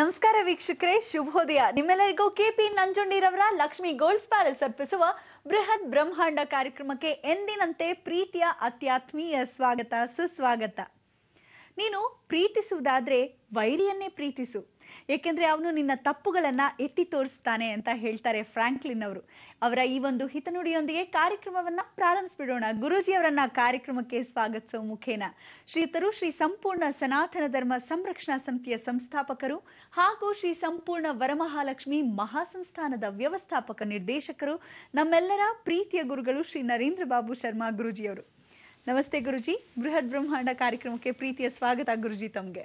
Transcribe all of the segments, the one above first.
ನಮಸ್ಕಾರ ವೀಕ್ಷಕರೇ ಶುಭೋದಯ ನಿಮ್ಮೆಲ್ಲರಿಗೂ ಕೆಪಿ ನಂಜುಂಡಿರವರ ಲಕ್ಷ್ಮಿ ಗೋಲ್ಡ್ಸ್ ಪ್ಯಾಲೇಸ್ ಅರ್ಪಿಸುವ ಬೃಹತ್ ಬ್ರಹ್ಮಾಂಡ ಕಾರ್ಯಕ್ರಮಕ್ಕೆ ಎಂದಿನಂತೆ ಪ್ರೀತಿಯ ಅತ್ಯಾತ್ಮೀಯ ಸ್ವಾಗತ ಸುಸ್ವಾಗತ ನೀನು ಪ್ರೀತಿಸುವುದಾದ್ರೆ ವೈರಿಯನ್ನೇ ಪ್ರೀತಿಸು ಏಕೆಂದ್ರೆ ಅವನು ನಿನ್ನ ತಪ್ಪುಗಳನ್ನ ಎತ್ತಿ ತೋರಿಸ್ತಾನೆ ಅಂತ ಹೇಳ್ತಾರೆ ಫ್ರಾಂಕ್ಲಿನ್ ಅವರು ಅವರ ಈ ಒಂದು ಹಿತನುಡಿಯೊಂದಿಗೆ ಕಾರ್ಯಕ್ರಮವನ್ನ ಪ್ರಾರಂಭಿಸ್ಬಿಡೋಣ ಗುರುಜಿಯವರನ್ನ ಕಾರ್ಯಕ್ರಮಕ್ಕೆ ಸ್ವಾಗತಿಸುವ ಮುಖೇನ ಶ್ರೀತರು ಶ್ರೀ ಸಂಪೂರ್ಣ ಸನಾತನ ಧರ್ಮ ಸಂರಕ್ಷಣಾ ಸಮಿತಿಯ ಸಂಸ್ಥಾಪಕರು ಹಾಗೂ ಶ್ರೀ ಸಂಪೂರ್ಣ ವರಮಹಾಲಕ್ಷ್ಮಿ ಮಹಾಸಂಸ್ಥಾನದ ವ್ಯವಸ್ಥಾಪಕ ನಿರ್ದೇಶಕರು ನಮ್ಮೆಲ್ಲರ ಪ್ರೀತಿಯ ಗುರುಗಳು ಶ್ರೀ ನರೇಂದ್ರ ಬಾಬು ಶರ್ಮಾ ಗುರುಜಿಯವರು ನಮಸ್ತೆ ಗುರುಜಿ ಬೃಹತ್ ಬ್ರಹ್ಮಾಂಡ ಕಾರ್ಯಕ್ರಮಕ್ಕೆ ಪ್ರೀತಿಯ ಸ್ವಾಗತ ಗುರುಜಿ ತಮಗೆ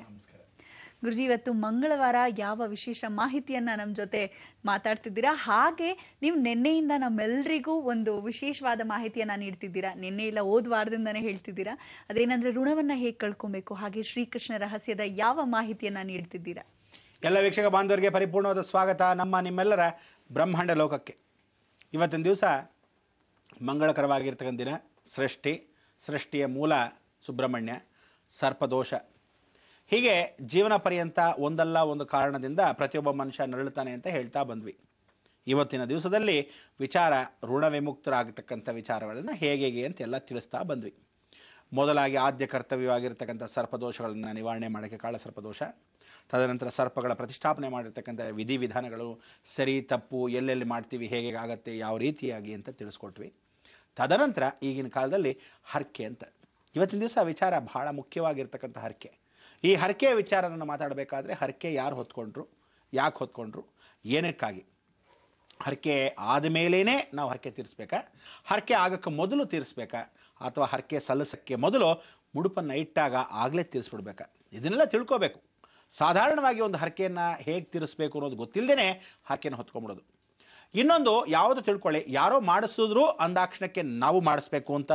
ಗುರುಜಿ ಇವತ್ತು ಮಂಗಳವಾರ ಯಾವ ವಿಶೇಷ ಮಾಹಿತಿಯನ್ನ ನಮ್ಮ ಜೊತೆ ಮಾತಾಡ್ತಿದ್ದೀರಾ ಹಾಗೆ ನೀವು ನಿನ್ನೆಯಿಂದ ನಮ್ಮೆಲ್ಲರಿಗೂ ಒಂದು ವಿಶೇಷವಾದ ಮಾಹಿತಿಯನ್ನ ನೀಡ್ತಿದ್ದೀರಾ ನಿನ್ನೆ ಇಲ್ಲ ಓದ್ ಹೇಳ್ತಿದ್ದೀರಾ ಅದೇನಂದ್ರೆ ಋಣವನ್ನ ಹೇಗೆ ಕಳ್ಕೊಬೇಕು ಹಾಗೆ ಶ್ರೀಕೃಷ್ಣ ರಹಸ್ಯದ ಯಾವ ಮಾಹಿತಿಯನ್ನ ನೀಡ್ತಿದ್ದೀರಾ ಎಲ್ಲ ವೀಕ್ಷಕ ಬಾಂಧವರಿಗೆ ಪರಿಪೂರ್ಣವಾದ ಸ್ವಾಗತ ನಮ್ಮ ನಿಮ್ಮೆಲ್ಲರ ಬ್ರಹ್ಮಾಂಡ ಲೋಕಕ್ಕೆ ಇವತ್ತಿನ ದಿವಸ ಮಂಗಳಕರವಾಗಿರ್ತಕ್ಕಂಥ ದಿನ ಸೃಷ್ಟಿ ಸೃಷ್ಟಿಯ ಮೂಲ ಸುಬ್ರಹ್ಮಣ್ಯ ಸರ್ಪದೋಷ ಹೀಗೆ ಜೀವನ ಪರ್ಯಂತ ಒಂದಲ್ಲ ಒಂದು ಕಾರಣದಿಂದ ಪ್ರತಿಯೊಬ್ಬ ಮನುಷ್ಯ ನರಳುತ್ತಾನೆ ಅಂತ ಹೇಳ್ತಾ ಬಂದ್ವಿ ಇವತ್ತಿನ ದಿವಸದಲ್ಲಿ ವಿಚಾರ ಋಣ ವಿಮುಕ್ತರಾಗತಕ್ಕಂಥ ವಿಚಾರಗಳನ್ನು ಹೇಗೆ ಹೇಗೆ ಅಂತೆಲ್ಲ ತಿಳಿಸ್ತಾ ಬಂದ್ವಿ ಮೊದಲಾಗಿ ಆದ್ಯ ಕರ್ತವ್ಯವಾಗಿರ್ತಕ್ಕಂಥ ಸರ್ಪದೋಷಗಳನ್ನು ನಿವಾರಣೆ ಮಾಡೋಕ್ಕೆ ಕಾಳ ಸರ್ಪದೋಷ ತದನಂತರ ಸರ್ಪಗಳ ಪ್ರತಿಷ್ಠಾಪನೆ ಮಾಡಿರ್ತಕ್ಕಂಥ ವಿಧಿವಿಧಾನಗಳು ಸರಿ ತಪ್ಪು ಎಲ್ಲೆಲ್ಲಿ ಮಾಡ್ತೀವಿ ಹೇಗೆ ಆಗುತ್ತೆ ಯಾವ ರೀತಿಯಾಗಿ ಅಂತ ತಿಳಿಸ್ಕೊಟ್ವಿ ತದನಂತರ ಈಗಿನ ಕಾಲದಲ್ಲಿ ಹರಕೆ ಅಂತ ಇವತ್ತಿನ ದಿವಸ ವಿಚಾರ ಬಹಳ ಮುಖ್ಯವಾಗಿರ್ತಕ್ಕಂಥ ಹರಕೆ ಈ ಹರಕೆಯ ವಿಚಾರವನ್ನು ಮಾತಾಡಬೇಕಾದ್ರೆ ಹರಕೆ ಯಾರು ಹೊತ್ಕೊಂಡ್ರು ಯಾಕೆ ಹೊತ್ಕೊಂಡ್ರು ಏನಕ್ಕಾಗಿ ಹರಕೆ ಆದಮೇಲೇ ನಾವು ಹರಕೆ ತೀರಿಸ್ಬೇಕಾ ಹರಕೆ ಆಗಕ್ಕೆ ಮೊದಲು ತೀರಿಸ್ಬೇಕಾ ಅಥವಾ ಹರಕೆ ಸಲ್ಲಿಸೋಕ್ಕೆ ಮೊದಲು ಮುಡುಪನ್ನು ಇಟ್ಟಾಗ ಆಗಲೇ ತೀರಿಸ್ಬಿಡ್ಬೇಕಾ ಇದನ್ನೆಲ್ಲ ತಿಳ್ಕೋಬೇಕು ಸಾಧಾರಣವಾಗಿ ಒಂದು ಹರಕೆಯನ್ನು ಹೇಗೆ ತೀರಿಸ್ಬೇಕು ಅನ್ನೋದು ಗೊತ್ತಿಲ್ಲದೇ ಹರಕೆಯನ್ನು ಹೊತ್ಕೊಂಬಿಡೋದು ಇನ್ನೊಂದು ಯಾವುದು ತಿಳ್ಕೊಳ್ಳಿ ಯಾರೋ ಮಾಡಿಸಿದ್ರು ಅಂದಾಕ್ಷಣಕ್ಕೆ ನಾವು ಮಾಡಿಸ್ಬೇಕು ಅಂತ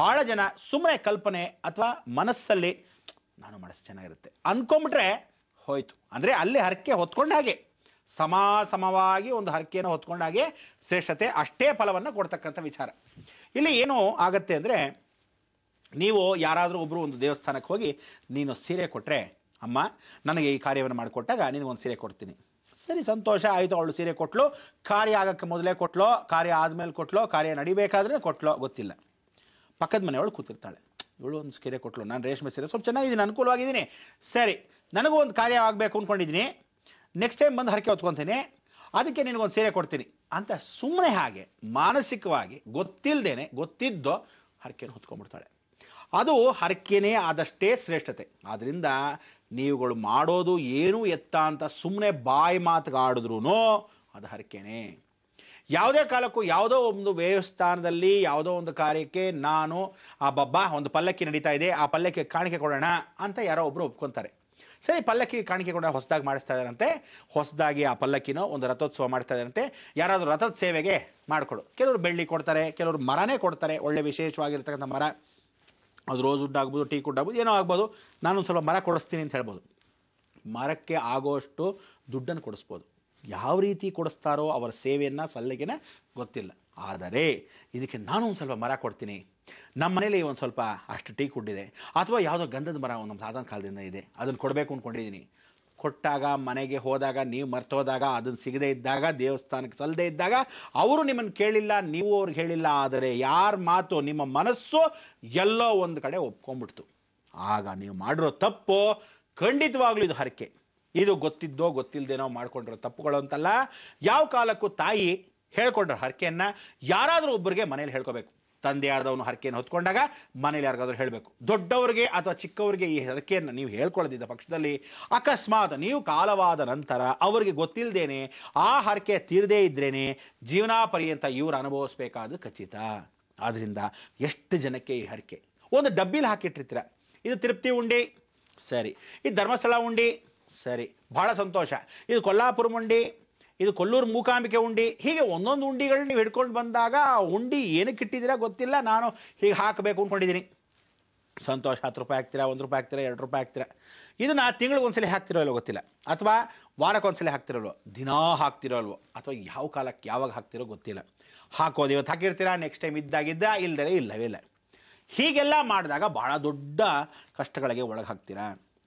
ಬಹಳ ಜನ ಸುಮ್ಮನೆ ಕಲ್ಪನೆ ಅಥವಾ ಮನಸ್ಸಲ್ಲಿ ನಾನು ಮಾಡಿಸ್ ಚೆನ್ನಾಗಿರುತ್ತೆ ಅನ್ಕೊಂಬಿಟ್ರೆ ಹೋಯ್ತು ಅಂದರೆ ಅಲ್ಲಿ ಹರಕೆ ಹೊತ್ಕೊಂಡ ಹಾಗೆ ಸಮ ಸಮವಾಗಿ ಒಂದು ಹರಕೆಯನ್ನು ಹೊತ್ಕೊಂಡಾಗೆ ಶ್ರೇಷ್ಠತೆ ಅಷ್ಟೇ ಫಲವನ್ನು ಕೊಡ್ತಕ್ಕಂಥ ವಿಚಾರ ಇಲ್ಲಿ ಏನು ಆಗತ್ತೆ ಅಂದರೆ ನೀವು ಯಾರಾದರೂ ಒಬ್ಬರು ಒಂದು ದೇವಸ್ಥಾನಕ್ಕೆ ಹೋಗಿ ನೀನು ಸೀರೆ ಕೊಟ್ಟರೆ ಅಮ್ಮ ನನಗೆ ಈ ಕಾರ್ಯವನ್ನು ಮಾಡಿಕೊಟ್ಟಾಗ ನಿನಗೊಂದು ಸೀರೆ ಕೊಡ್ತೀನಿ ಸರಿ ಸಂತೋಷ ಆಯಿತು ಅವಳು ಸೀರೆ ಕೊಟ್ಲು ಕಾರ್ಯ ಆಗಕ್ಕೆ ಮೊದಲೇ ಕೊಟ್ಲೋ ಕಾರ್ಯ ಆದಮೇಲೆ ಕೊಟ್ಲೋ ಕಾರ್ಯ ನಡಿಬೇಕಾದ್ರೆ ಕೊಟ್ಲೋ ಗೊತ್ತಿಲ್ಲ ಪಕ್ಕದ ಮನೆಯವಳು ಕೂತಿರ್ತಾಳೆ ಇವಳು ಒಂದು ಸೀರೆ ಕೊಟ್ಲು ನಾನು ರೇಷ್ಮೆ ಸೀರೆ ಸ್ವಲ್ಪ ಚೆನ್ನಾಗಿದ್ದೀನಿ ಅನುಕೂಲವಾಗಿದ್ದೀನಿ ಸರಿ ನನಗೂ ಒಂದು ಕಾರ್ಯ ಆಗಬೇಕು ಅಂದ್ಕೊಂಡಿದ್ದೀನಿ ನೆಕ್ಸ್ಟ್ ಟೈಮ್ ಬಂದು ಹರಕೆ ಹೊತ್ಕೊತೀನಿ ಅದಕ್ಕೆ ನಿನಗೊಂದು ಸೀರೆ ಕೊಡ್ತೀನಿ ಅಂತ ಸುಮ್ಮನೆ ಹಾಗೆ ಮಾನಸಿಕವಾಗಿ ಗೊತ್ತಿಲ್ಲದೇನೆ ಗೊತ್ತಿದ್ದೋ ಹರಕೆಯನ್ನು ಹೊತ್ಕೊಂಡ್ಬಿಡ್ತಾಳೆ ಅದು ಹರಕೆನೇ ಆದಷ್ಟೇ ಶ್ರೇಷ್ಠತೆ ಆದ್ದರಿಂದ ನೀವುಗಳು ಮಾಡೋದು ಏನು ಎತ್ತ ಅಂತ ಸುಮ್ಮನೆ ಬಾಯಿ ಮಾತುಗಾಡಿದ್ರೂ ಅದು ಹರಕೆನೇ ಯಾವುದೇ ಕಾಲಕ್ಕೂ ಯಾವುದೋ ಒಂದು ದೇವಸ್ಥಾನದಲ್ಲಿ ಯಾವುದೋ ಒಂದು ಕಾರ್ಯಕ್ಕೆ ನಾನು ಆ ಬಬ್ಬಾ ಒಂದು ಪಲ್ಲಕ್ಕಿ ನಡೀತಾ ಇದೆ ಆ ಪಲ್ಲಕ್ಕಿ ಕಾಣಿಕೆ ಕೊಡೋಣ ಅಂತ ಯಾರೋ ಒಬ್ಬರು ಒಪ್ಕೊಂತಾರೆ ಸರಿ ಪಲ್ಲಕ್ಕಿ ಕಾಣಿಕೆ ಕೊಡೋಣ ಹೊಸದಾಗಿ ಮಾಡಿಸ್ತಾ ಇದ್ದಾರಂತೆ ಹೊಸದಾಗಿ ಆ ಪಲ್ಲಕ್ಕಿನೋ ಒಂದು ರಥೋತ್ಸವ ಮಾಡ್ತಾ ಇದ್ದಾರಂತೆ ಯಾರಾದರೂ ರಥದ ಸೇವೆಗೆ ಮಾಡಿಕೊಡು ಕೆಲವರು ಬೆಳ್ಳಿ ಕೊಡ್ತಾರೆ ಕೆಲವರು ಮರನೇ ಕೊಡ್ತಾರೆ ಒಳ್ಳೆ ವಿಶೇಷವಾಗಿರ್ತಕ್ಕಂಥ ಮರ ಅದು ರೋಸ್ ವುಡ್ ಆಗ್ಬೋದು ಟೀ ಕುಡ್ ಆಗ್ಬೋದು ಏನೋ ಆಗ್ಬೋದು ನಾನೊಂದು ಸ್ವಲ್ಪ ಮರ ಕೊಡಿಸ್ತೀನಿ ಅಂತ ಹೇಳ್ಬೋದು ಮರಕ್ಕೆ ಆಗೋಷ್ಟು ದುಡ್ಡನ್ನು ಕೊಡಿಸ್ಬೋದು ಯಾವ ರೀತಿ ಕೊಡಿಸ್ತಾರೋ ಅವರ ಸೇವೆಯನ್ನು ಸಲ್ಲಿಗೆನ ಗೊತ್ತಿಲ್ಲ ಆದರೆ ಇದಕ್ಕೆ ನಾನು ಒಂದು ಸ್ವಲ್ಪ ಮರ ಕೊಡ್ತೀನಿ ನಮ್ಮ ಮನೇಲಿ ಒಂದು ಸ್ವಲ್ಪ ಅಷ್ಟು ಟೀ ಕುಡ್ಡಿದೆ ಅಥವಾ ಯಾವುದೋ ಗಂಧದ ಮರ ಒಂದು ನಮ್ಮ ಸಾಧನ ಕಾಲದಿಂದ ಇದೆ ಅದನ್ನು ಕೊಡಬೇಕು ಅಂದ್ಕೊಂಡಿದ್ದೀನಿ ಕೊಟ್ಟಾಗ ಮನೆಗೆ ಹೋದಾಗ ನೀವು ಮರ್ತೋದಾಗ ಅದನ್ನು ಸಿಗದೇ ಇದ್ದಾಗ ದೇವಸ್ಥಾನಕ್ಕೆ ಸಲ್ಲದೆ ಇದ್ದಾಗ ಅವರು ನಿಮ್ಮನ್ನು ಕೇಳಿಲ್ಲ ನೀವು ಅವ್ರಿಗೆ ಹೇಳಿಲ್ಲ ಆದರೆ ಯಾರ ಮಾತು ನಿಮ್ಮ ಮನಸ್ಸು ಎಲ್ಲೋ ಒಂದು ಕಡೆ ಒಪ್ಕೊಂಡ್ಬಿಡ್ತು ಆಗ ನೀವು ಮಾಡಿರೋ ತಪ್ಪು ಖಂಡಿತವಾಗ್ಲೂ ಇದು ಹರಕೆ ಇದು ಗೊತ್ತಿದ್ದೋ ಗೊತ್ತಿಲ್ಲದೇನೋ ಮಾಡ್ಕೊಂಡಿರೋ ತಪ್ಪುಗಳು ಅಂತಲ್ಲ ಯಾವ ಕಾಲಕ್ಕೂ ತಾಯಿ ಹೇಳ್ಕೊಂಡ್ರ ಹರಕೆಯನ್ನು ಯಾರಾದರೂ ಒಬ್ಬರಿಗೆ ಮನೇಲಿ ಹೇಳ್ಕೋಬೇಕು ತಂದೆಯಾರ್ದವನು ಹರಕೆಯನ್ನು ಹೊತ್ಕೊಂಡಾಗ ಮನೇಲಿ ಯಾರಿಗಾದ್ರೂ ಹೇಳಬೇಕು ದೊಡ್ಡವರಿಗೆ ಅಥವಾ ಚಿಕ್ಕವರಿಗೆ ಈ ಹರಕೆಯನ್ನು ನೀವು ಹೇಳ್ಕೊಳ್ಳದಿದ್ದ ಪಕ್ಷದಲ್ಲಿ ಅಕಸ್ಮಾತ್ ನೀವು ಕಾಲವಾದ ನಂತರ ಅವರಿಗೆ ಗೊತ್ತಿಲ್ಲದೇನೆ ಆ ಹರಕೆ ತೀರದೇ ಇದ್ರೇನೆ ಜೀವನ ಪರ್ಯಂತ ಇವರು ಅನುಭವಿಸ್ಬೇಕಾದ್ರೂ ಖಚಿತ ಆದ್ದರಿಂದ ಎಷ್ಟು ಜನಕ್ಕೆ ಈ ಹರಕೆ ಒಂದು ಡಬ್ಬಿಲಿ ಹಾಕಿಟ್ಟಿರ್ತೀರ ಇದು ತೃಪ್ತಿ ಉಂಡಿ ಸರಿ ಇದು ಧರ್ಮಸ್ಥಳ ಉಂಡಿ ಸರಿ ಬಹಳ ಸಂತೋಷ ಇದು ಕೊಲ್ಲಾಪುರ ಉಂಡಿ ಇದು ಕೊಲ್ಲೂರು ಮೂಕಾಂಬಿಕೆ ಉಂಡಿ ಹೀಗೆ ಒಂದೊಂದು ಉಂಡಿಗಳನ್ನ ನೀವು ಹಿಡ್ಕೊಂಡು ಬಂದಾಗ ಆ ಉಂಡಿ ಏನಕ್ಕೆ ಇಟ್ಟಿದ್ದೀರಾ ಗೊತ್ತಿಲ್ಲ ನಾನು ಹೀಗೆ ಹಾಕಬೇಕು ಅಂದ್ಕೊಂಡಿದ್ದೀನಿ ಸಂತೋಷ ಹತ್ತು ರೂಪಾಯಿ ಹಾಕ್ತೀರಾ ಒಂದು ರೂಪಾಯಿ ಹಾಕ್ತೀರಾ ಎರಡು ರೂಪಾಯಿ ಹಾಕ್ತೀರಾ ಇದನ್ನು ತಿಂಗಳಿಗೊಂದ್ಸಲಿ ಹಾಕ್ತಿರೋ ಗೊತ್ತಿಲ್ಲ ಅಥವಾ ವಾರಕ್ಕೊಂದ್ಸಲಿ ಹಾಕ್ತಿರೋಲ್ವ ದಿನಾ ಹಾಕ್ತಿರೋಲ್ವೋ ಅಥವಾ ಯಾವ ಕಾಲಕ್ಕೆ ಯಾವಾಗ ಹಾಕ್ತಿರೋ ಗೊತ್ತಿಲ್ಲ ಹಾಕೋದು ಇವತ್ತು ಹಾಕಿರ್ತೀರಾ ನೆಕ್ಸ್ಟ್ ಟೈಮ್ ಇದ್ದಾಗಿದ್ದ ಇಲ್ಲದೇ ಇಲ್ಲವೇ ಇಲ್ಲ ಹೀಗೆಲ್ಲ ಮಾಡಿದಾಗ ಬಹಳ ದೊಡ್ಡ ಕಷ್ಟಗಳಿಗೆ ಒಳಗೆ ಹಾಕ್ತೀರಾ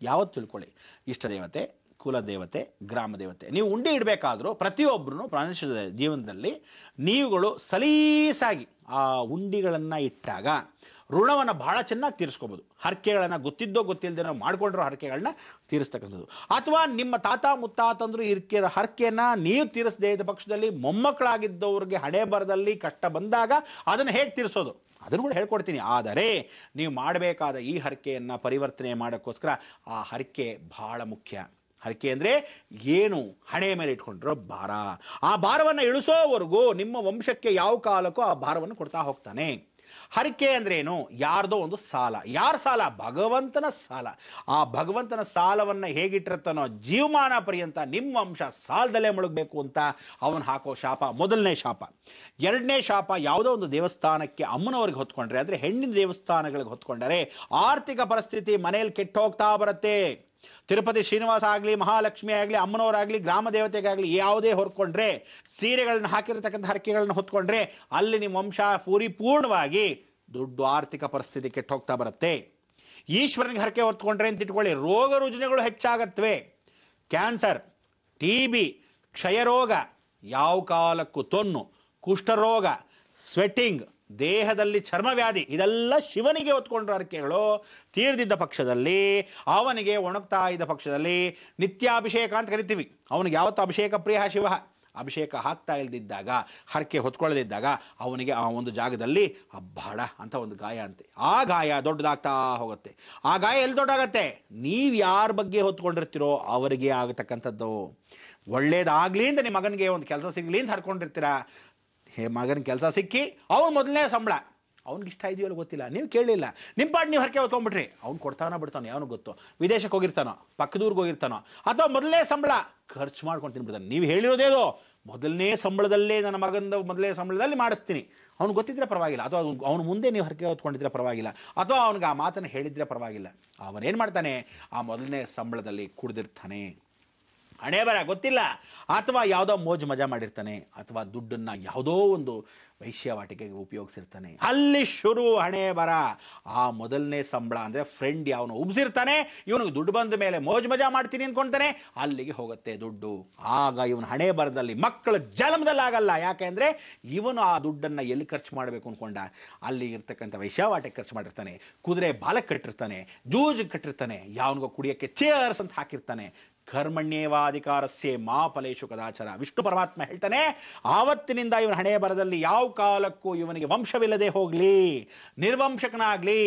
ಯಾವತ್ತು ತಿಳ್ಕೊಳ್ಳಿ ಇಷ್ಟ ದೇವತೆ ಕುಲ ದೇವತೆ ಗ್ರಾಮ ದೇವತೆ ನೀವು ಉಂಡೆ ಇಡಬೇಕಾದ್ರೂ ಪ್ರತಿಯೊಬ್ಬರೂ ಪ್ರಾಣಿಷದ ಜೀವನದಲ್ಲಿ ನೀವುಗಳು ಸಲೀಸಾಗಿ ಆ ಉಂಡಿಗಳನ್ನು ಇಟ್ಟಾಗ ಋಣವನ್ನು ಬಹಳ ಚೆನ್ನಾಗಿ ತೀರಿಸ್ಕೋಬೋದು ಹರಕೆಗಳನ್ನು ಗೊತ್ತಿದ್ದೋ ಗೊತ್ತಿಲ್ಲದೇನೋ ನಾವು ಮಾಡಿಕೊಂಡಿರೋ ಹರಕೆಗಳನ್ನ ತೀರಿಸ್ತಕ್ಕಂಥದ್ದು ಅಥವಾ ನಿಮ್ಮ ತಾತ ಮುತ್ತಾತಂದ್ರು ಇರ್ಕೆ ಹರಕೆಯನ್ನು ನೀವು ತೀರಿಸದೇ ಇದ್ದ ಪಕ್ಷದಲ್ಲಿ ಮೊಮ್ಮಕ್ಕಳಾಗಿದ್ದವ್ರಿಗೆ ಹಣೆ ಬರದಲ್ಲಿ ಕಷ್ಟ ಬಂದಾಗ ಅದನ್ನು ಹೇಗೆ ತೀರಿಸೋದು ಅದನ್ನು ಕೂಡ ಹೇಳ್ಕೊಡ್ತೀನಿ ಆದರೆ ನೀವು ಮಾಡಬೇಕಾದ ಈ ಹರಕೆಯನ್ನು ಪರಿವರ್ತನೆ ಮಾಡೋಕ್ಕೋಸ್ಕರ ಆ ಹರಕೆ ಬಹಳ ಮುಖ್ಯ ಹರಕೆ ಅಂದರೆ ಏನು ಹಣೆ ಮೇಲೆ ಇಟ್ಕೊಂಡಿರೋ ಭಾರ ಆ ಭಾರವನ್ನು ಇಳಿಸೋವರೆಗೂ ನಿಮ್ಮ ವಂಶಕ್ಕೆ ಯಾವ ಕಾಲಕ್ಕೂ ಆ ಭಾರವನ್ನು ಕೊಡ್ತಾ ಹೋಗ್ತಾನೆ ಹರಕೆ ಅಂದ್ರೆ ಏನು ಯಾರ್ದೋ ಒಂದು ಸಾಲ ಯಾರ ಸಾಲ ಭಗವಂತನ ಸಾಲ ಆ ಭಗವಂತನ ಸಾಲವನ್ನ ಹೇಗಿಟ್ಟಿರುತ್ತಾನೋ ಜೀವಮಾನ ಪರ್ಯಂತ ನಿಮ್ಮ ಅಂಶ ಸಾಲದಲ್ಲೇ ಮುಳುಗಬೇಕು ಅಂತ ಅವನು ಹಾಕೋ ಶಾಪ ಮೊದಲನೇ ಶಾಪ ಎರಡನೇ ಶಾಪ ಯಾವುದೋ ಒಂದು ದೇವಸ್ಥಾನಕ್ಕೆ ಅಮ್ಮನವ್ರಿಗೆ ಹೊತ್ಕೊಂಡ್ರೆ ಅಂದ್ರೆ ಹೆಣ್ಣಿನ ದೇವಸ್ಥಾನಗಳಿಗೆ ಹೊತ್ಕೊಂಡರೆ ಆರ್ಥಿಕ ಪರಿಸ್ಥಿತಿ ಮನೆಯಲ್ಲಿ ಕೆಟ್ಟೋಗ್ತಾ ಬರುತ್ತೆ ತಿರುಪತಿ ಶ್ರೀನಿವಾಸ ಆಗಲಿ ಮಹಾಲಕ್ಷ್ಮಿ ಆಗಲಿ ಅಮ್ಮನವರಾಗಲಿ ಗ್ರಾಮ ದೇವತೆಗಾಗಲಿ ಯಾವುದೇ ಹೊರ್ಕೊಂಡ್ರೆ ಸೀರೆಗಳನ್ನ ಹಾಕಿರತಕ್ಕಂಥ ಹರಕೆಗಳನ್ನ ಹೊತ್ಕೊಂಡ್ರೆ ಅಲ್ಲಿ ನಿಮ್ಮ ವಂಶ ಪೂರಿಪೂರ್ಣವಾಗಿ ದುಡ್ಡು ಆರ್ಥಿಕ ಪರಿಸ್ಥಿತಿ ಕೆಟ್ಟ ಹೋಗ್ತಾ ಬರುತ್ತೆ ಈಶ್ವರನಿಗೆ ಹರಕೆ ಹೊತ್ಕೊಂಡ್ರೆ ಅಂತ ಇಟ್ಕೊಳ್ಳಿ ರೋಗ ರುಜಿನಗಳು ಹೆಚ್ಚಾಗತ್ವೆ ಕ್ಯಾನ್ಸರ್ ಟಿ ಬಿ ಕ್ಷಯರೋಗ ಯಾವ ಕಾಲಕ್ಕೂ ತೊನ್ನು ಕುಷ್ಠರೋಗ ಸ್ವೆಟ್ಟಿಂಗ್ ದೇಹದಲ್ಲಿ ಚರ್ಮವ್ಯಾಧಿ ಇದೆಲ್ಲ ಶಿವನಿಗೆ ಹೊತ್ಕೊಂಡ್ರ ಅರ್ಕೆಗಳು ತೀರ್ದಿದ್ದ ಪಕ್ಷದಲ್ಲಿ ಅವನಿಗೆ ಒಣಗ್ತಾ ಇದ್ದ ಪಕ್ಷದಲ್ಲಿ ನಿತ್ಯಾಭಿಷೇಕ ಅಂತ ಕರಿತೀವಿ ಅವನಿಗೆ ಯಾವತ್ತು ಅಭಿಷೇಕ ಪ್ರಿಯ ಶಿವ ಅಭಿಷೇಕ ಹಾಕ್ತಾ ಇಲ್ದಿದ್ದಾಗ ಹರಕೆ ಹೊತ್ಕೊಳ್ಳದಿದ್ದಾಗ ಅವನಿಗೆ ಆ ಒಂದು ಜಾಗದಲ್ಲಿ ಅಬ್ಬಾಡ ಅಂತ ಒಂದು ಗಾಯ ಅಂತೆ ಆ ಗಾಯ ದೊಡ್ಡದಾಗ್ತಾ ಹೋಗುತ್ತೆ ಆ ಗಾಯ ಎಲ್ಲಿ ದೊಡ್ಡಾಗತ್ತೆ ನೀವು ಯಾರ ಬಗ್ಗೆ ಹೊತ್ಕೊಂಡಿರ್ತೀರೋ ಅವರಿಗೆ ಆಗತಕ್ಕಂಥದ್ದು ಒಳ್ಳೇದಾಗ್ಲಿ ನಿಮ್ಮ ಮಗನಿಗೆ ಒಂದು ಕೆಲಸ ಸಿಗಲಿ ಅಂತ ಹರ್ಕೊಂಡಿರ್ತೀರ ಹೇ ಮಗನ ಕೆಲಸ ಸಿಕ್ಕಿ ಅವ್ನು ಮೊದಲನೇ ಸಂಬಳ ಅವ್ನಿಗೆ ಇಷ್ಟ ಇದೆಯೋ ಗೊತ್ತಿಲ್ಲ ನೀವು ಕೇಳಿಲ್ಲ ನಿಮ್ಮ ಪಾಡು ನೀವು ಹರಕೆ ಹೊತ್ಕೊಂಡ್ಬಿಟ್ರಿ ಅವ್ನು ಕೊಡ್ತಾನೆ ಬಿಡ್ತಾನೆ ಯಾವನು ಗೊತ್ತು ವಿದೇಶಕ್ಕೆ ಹೋಗಿರ್ತಾನೋ ಪಕ್ಕದೂರ್ಗೆ ಹೋಗಿರ್ತಾನೋ ಅಥವಾ ಮೊದಲನೇ ಸಂಬಳ ಖರ್ಚು ಮಾಡ್ಕೊಂಡು ತಿನ್ಬಿಡ್ತಾನೆ ನೀವು ಹೇಳಿರೋದೇನೋ ಮೊದಲನೇ ಸಂಬಳದಲ್ಲೇ ನನ್ನ ಮಗನದ ಮೊದಲನೇ ಸಂಬಳದಲ್ಲಿ ಮಾಡಿಸ್ತೀನಿ ಅವ್ನು ಗೊತ್ತಿದ್ರೆ ಪರವಾಗಿಲ್ಲ ಅಥವಾ ಅವ್ನು ಮುಂದೆ ನೀವು ಹರಕೆ ಹೊತ್ಕೊಂಡಿದ್ರೆ ಪರವಾಗಿಲ್ಲ ಅಥವಾ ಅವನಿಗೆ ಆ ಮಾತನ್ನು ಹೇಳಿದ್ರೆ ಪರವಾಗಿಲ್ಲ ಅವನೇನು ಮಾಡ್ತಾನೆ ಆ ಮೊದಲನೇ ಸಂಬಳದಲ್ಲಿ ಕುಡಿದಿರ್ತಾನೆ ಹಣೆ ಬರ ಗೊತ್ತಿಲ್ಲ ಅಥವಾ ಯಾವುದೋ ಮೋಜು ಮಜಾ ಮಾಡಿರ್ತಾನೆ ಅಥವಾ ದುಡ್ಡನ್ನು ಯಾವುದೋ ಒಂದು ವೈಶ್ಯವಾಟಿಕೆಗೆ ಉಪಯೋಗಿಸಿರ್ತಾನೆ ಅಲ್ಲಿ ಶುರು ಹಣೆ ಬರ ಆ ಮೊದಲನೇ ಸಂಬಳ ಅಂದರೆ ಫ್ರೆಂಡ್ ಯಾವನು ಉಬ್ಸಿರ್ತಾನೆ ಇವನಿಗೆ ದುಡ್ಡು ಬಂದ ಮೇಲೆ ಮೋಜು ಮಜಾ ಮಾಡ್ತೀನಿ ಅಂದ್ಕೊಂತಾನೆ ಅಲ್ಲಿಗೆ ಹೋಗುತ್ತೆ ದುಡ್ಡು ಆಗ ಇವನು ಹಣೆ ಬರದಲ್ಲಿ ಮಕ್ಕಳ ಜನ್ಮದಲ್ಲಾಗಲ್ಲ ಯಾಕೆಂದರೆ ಇವನು ಆ ದುಡ್ಡನ್ನು ಎಲ್ಲಿ ಖರ್ಚು ಮಾಡಬೇಕು ಅಂದ್ಕೊಂಡ ಅಲ್ಲಿ ಇರ್ತಕ್ಕಂಥ ವೈಶ್ಯವಾಟಿಕೆ ಖರ್ಚು ಮಾಡಿರ್ತಾನೆ ಕುದುರೆ ಬಾಲಕ್ಕೆ ಕಟ್ಟಿರ್ತಾನೆ ಜೂಜ್ ಕಟ್ಟಿರ್ತಾನೆ ಯಾವನಿಗೋ ಕುಡಿಯೋಕ್ಕೆ ಚೇರ್ಸ್ ಅಂತ ಹಾಕಿರ್ತಾನೆ ಕರ್ಮಣ್ಯೇವಾಧಿಕಾರಸ್ಯೇ ಮಾ ಫಲೇಶು ಕದಾಚನ ವಿಷ್ಣು ಪರಮಾತ್ಮ ಹೇಳ್ತಾನೆ ಆವತ್ತಿನಿಂದ ಇವನ ಹಣೆಯ ಬರದಲ್ಲಿ ಯಾವ ಕಾಲಕ್ಕೂ ಇವನಿಗೆ ವಂಶವಿಲ್ಲದೆ ಹೋಗಲಿ ನಿರ್ವಂಶಕನಾಗಲಿ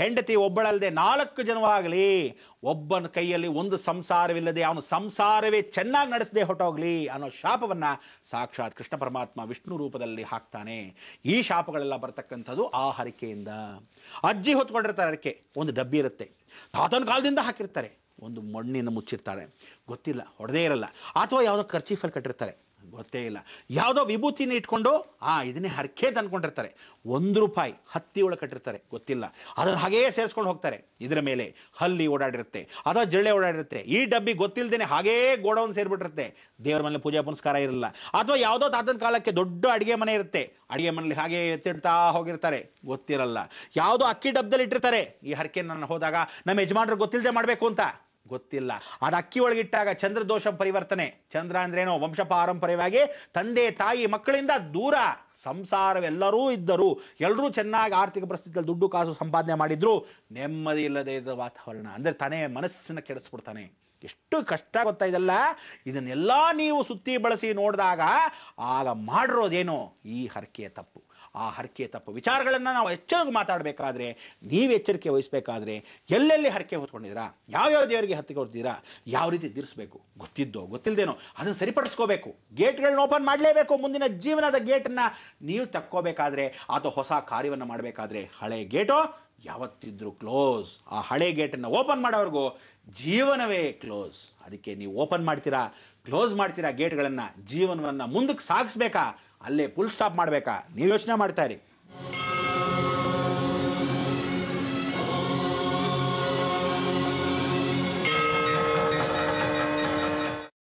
ಹೆಂಡತಿ ಒಬ್ಬಳಲ್ಲದೆ ನಾಲ್ಕು ಜನವಾಗಲಿ ಒಬ್ಬನ ಕೈಯಲ್ಲಿ ಒಂದು ಸಂಸಾರವಿಲ್ಲದೆ ಅವನು ಸಂಸಾರವೇ ಚೆನ್ನಾಗಿ ನಡೆಸದೆ ಹೊಟ್ಟೋಗ್ಲಿ ಅನ್ನೋ ಶಾಪವನ್ನ ಸಾಕ್ಷಾತ್ ಕೃಷ್ಣ ಪರಮಾತ್ಮ ವಿಷ್ಣು ರೂಪದಲ್ಲಿ ಹಾಕ್ತಾನೆ ಈ ಶಾಪಗಳೆಲ್ಲ ಬರ್ತಕ್ಕಂಥದ್ದು ಆ ಹರಿಕೆಯಿಂದ ಅಜ್ಜಿ ಹೊತ್ಕೊಂಡಿರ್ತಾರೆ ಹರಿಕೆ ಒಂದು ಡಬ್ಬಿ ಇರುತ್ತೆ ತಾತನ ಕಾಲದಿಂದ ಹಾಕಿರ್ತಾರೆ ಒಂದು ಮಣ್ಣಿನ ಮುಚ್ಚಿರ್ತಾಳೆ ಗೊತ್ತಿಲ್ಲ ಹೊಡೆದೇ ಇರಲ್ಲ ಅಥವಾ ಯಾವುದೋ ಖರ್ಚೀಫಲ್ಲಿ ಕಟ್ಟಿರ್ತಾರೆ ಗೊತ್ತೇ ಇಲ್ಲ ಯಾವುದೋ ವಿಭೂತಿನ ಇಟ್ಕೊಂಡು ಆ ಇದನ್ನೇ ಹರಕೆ ತಂದ್ಕೊಂಡಿರ್ತಾರೆ ಒಂದು ರೂಪಾಯಿ ಹತ್ತಿ ಒಳಗೆ ಕಟ್ಟಿರ್ತಾರೆ ಗೊತ್ತಿಲ್ಲ ಅದನ್ನು ಹಾಗೇ ಸೇರಿಸ್ಕೊಂಡು ಹೋಗ್ತಾರೆ ಇದರ ಮೇಲೆ ಹಲ್ಲಿ ಓಡಾಡಿರುತ್ತೆ ಅಥವಾ ಜಳ್ಳೆ ಓಡಾಡಿರುತ್ತೆ ಈ ಡಬ್ಬಿ ಗೊತ್ತಿಲ್ಲದೇ ಹಾಗೇ ಗೋಡೌನ್ ಸೇರಿಬಿಟ್ಟಿರುತ್ತೆ ದೇವರ ಮನೇಲಿ ಪೂಜಾ ಪುನಸ್ಕಾರ ಇರಲ್ಲ ಅಥವಾ ಯಾವುದೋ ತಾತನ ಕಾಲಕ್ಕೆ ದೊಡ್ಡ ಅಡುಗೆ ಮನೆ ಇರುತ್ತೆ ಅಡುಗೆ ಮನೇಲಿ ಹಾಗೆ ಎತ್ತಿಡ್ತಾ ಹೋಗಿರ್ತಾರೆ ಗೊತ್ತಿರಲ್ಲ ಯಾವುದೋ ಅಕ್ಕಿ ಡಬ್ಬದಲ್ಲಿ ಇಟ್ಟಿರ್ತಾರೆ ಈ ಹರಕೆ ನಾನು ಹೋದಾಗ ನಮ್ಮ ಯಜಮಾನ್ರಿಗೆ ಗೊತ್ತಿಲ್ಲದೆ ಮಾಡಬೇಕು ಅಂತ ಗೊತ್ತಿಲ್ಲ ಅದು ಅಕ್ಕಿ ಒಳಗಿಟ್ಟಾಗ ಚಂದ್ರದೋಷ ಪರಿವರ್ತನೆ ಚಂದ್ರ ಅಂದ್ರೇನೋ ವಂಶ ಪಾರಂಪರ್ಯವಾಗಿ ತಂದೆ ತಾಯಿ ಮಕ್ಕಳಿಂದ ದೂರ ಸಂಸಾರವೆಲ್ಲರೂ ಇದ್ದರು ಎಲ್ಲರೂ ಚೆನ್ನಾಗಿ ಆರ್ಥಿಕ ಪರಿಸ್ಥಿತಿಯಲ್ಲಿ ದುಡ್ಡು ಕಾಸು ಸಂಪಾದನೆ ಮಾಡಿದ್ರು ನೆಮ್ಮದಿ ಇಲ್ಲದೆ ಇದ್ದ ವಾತಾವರಣ ಅಂದ್ರೆ ತಾನೇ ಮನಸ್ಸನ್ನು ಕೆಡಿಸ್ಬಿಡ್ತಾನೆ ಎಷ್ಟು ಕಷ್ಟ ಗೊತ್ತಾ ಇದೆಲ್ಲ ಇದನ್ನೆಲ್ಲ ನೀವು ಸುತ್ತಿ ಬಳಸಿ ನೋಡಿದಾಗ ಆಗ ಮಾಡಿರೋದೇನೋ ಈ ಹರಕೆಯ ತಪ್ಪು ಆ ಹರಕೆ ತಪ್ಪು ವಿಚಾರಗಳನ್ನು ನಾವು ಎಚ್ಚರಿಕೆ ಮಾತಾಡಬೇಕಾದ್ರೆ ನೀವು ಎಚ್ಚರಿಕೆ ವಹಿಸಬೇಕಾದ್ರೆ ಎಲ್ಲೆಲ್ಲಿ ಹರಕೆ ಹೊತ್ಕೊಂಡಿದ್ದೀರಾ ಯಾವ್ಯಾವ ದೇವರಿಗೆ ಹತ್ತಿ ಕೊಡ್ತೀರಾ ಯಾವ ರೀತಿ ತೀರಿಸಬೇಕು ಗೊತ್ತಿದ್ದೋ ಗೊತ್ತಿಲ್ಲದೇನೋ ಅದನ್ನು ಸರಿಪಡಿಸ್ಕೋಬೇಕು ಗೇಟ್ಗಳನ್ನ ಓಪನ್ ಮಾಡಲೇಬೇಕು ಮುಂದಿನ ಜೀವನದ ಗೇಟನ್ನು ನೀವು ತಕ್ಕೋಬೇಕಾದ್ರೆ ಅಥವಾ ಹೊಸ ಕಾರ್ಯವನ್ನು ಮಾಡಬೇಕಾದ್ರೆ ಹಳೆ ಗೇಟೋ ಯಾವತ್ತಿದ್ರೂ ಕ್ಲೋಸ್ ಆ ಹಳೆ ಗೇಟನ್ನು ಓಪನ್ ಮಾಡೋವರೆಗೂ ಜೀವನವೇ ಕ್ಲೋಸ್ ಅದಕ್ಕೆ ನೀವು ಓಪನ್ ಮಾಡ್ತೀರಾ ಕ್ಲೋಸ್ ಮಾಡ್ತೀರಾ ಗೇಟ್ಗಳನ್ನು ಜೀವನವನ್ನು ಮುಂದಕ್ಕೆ ಸಾಗಿಸ್ಬೇಕಾ ಅಲ್ಲೇ ಫುಲ್ ಸ್ಟಾಪ್ ಮಾಡಬೇಕಾ ನೀವು ಯೋಚನೆ ಮಾಡ್ತಾ ಇರಿ